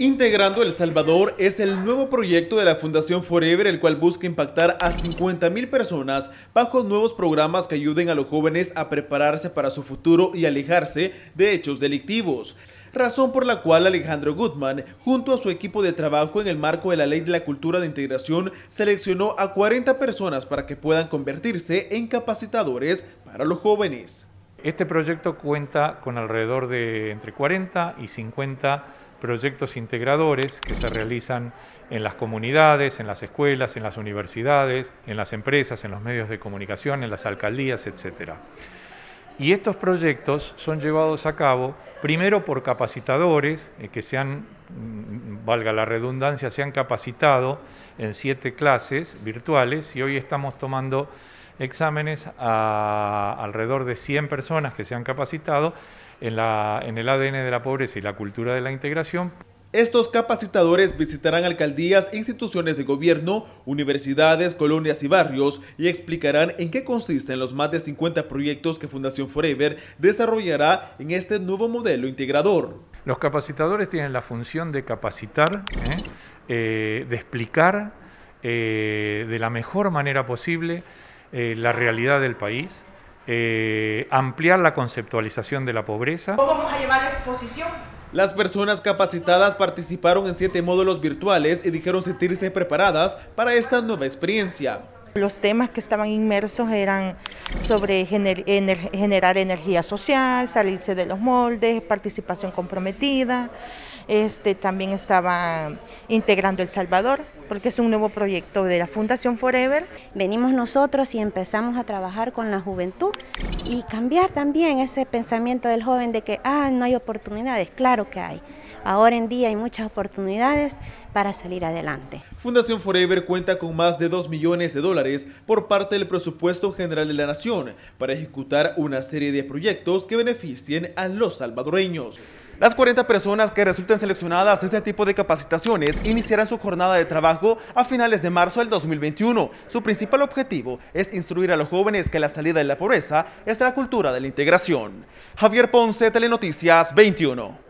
Integrando El Salvador es el nuevo proyecto de la Fundación Forever, el cual busca impactar a 50.000 personas bajo nuevos programas que ayuden a los jóvenes a prepararse para su futuro y alejarse de hechos delictivos razón por la cual Alejandro Goodman, junto a su equipo de trabajo en el marco de la Ley de la Cultura de Integración, seleccionó a 40 personas para que puedan convertirse en capacitadores para los jóvenes. Este proyecto cuenta con alrededor de entre 40 y 50 proyectos integradores que se realizan en las comunidades, en las escuelas, en las universidades, en las empresas, en los medios de comunicación, en las alcaldías, etc. Y estos proyectos son llevados a cabo primero por capacitadores eh, que se han, mm, valga la redundancia, se han capacitado en siete clases virtuales y hoy estamos tomando exámenes a alrededor de 100 personas que se han capacitado en, la, en el ADN de la pobreza y la cultura de la integración estos capacitadores visitarán alcaldías, instituciones de gobierno, universidades, colonias y barrios y explicarán en qué consisten los más de 50 proyectos que Fundación Forever desarrollará en este nuevo modelo integrador. Los capacitadores tienen la función de capacitar, ¿eh? Eh, de explicar eh, de la mejor manera posible eh, la realidad del país, eh, ampliar la conceptualización de la pobreza. Las personas capacitadas participaron en siete módulos virtuales y dijeron sentirse preparadas para esta nueva experiencia. Los temas que estaban inmersos eran sobre generar energía social, salirse de los moldes, participación comprometida. Este, también estaba integrando El Salvador, porque es un nuevo proyecto de la Fundación Forever. Venimos nosotros y empezamos a trabajar con la juventud y cambiar también ese pensamiento del joven de que, ah, no hay oportunidades, claro que hay. Ahora en día hay muchas oportunidades para salir adelante. Fundación Forever cuenta con más de 2 millones de dólares por parte del presupuesto general de la Nación para ejecutar una serie de proyectos que beneficien a los salvadoreños. Las 40 personas que resulten seleccionadas este tipo de capacitaciones iniciarán su jornada de trabajo a finales de marzo del 2021. Su principal objetivo es instruir a los jóvenes que la salida de la pobreza es la cultura de la integración. Javier Ponce, Telenoticias 21.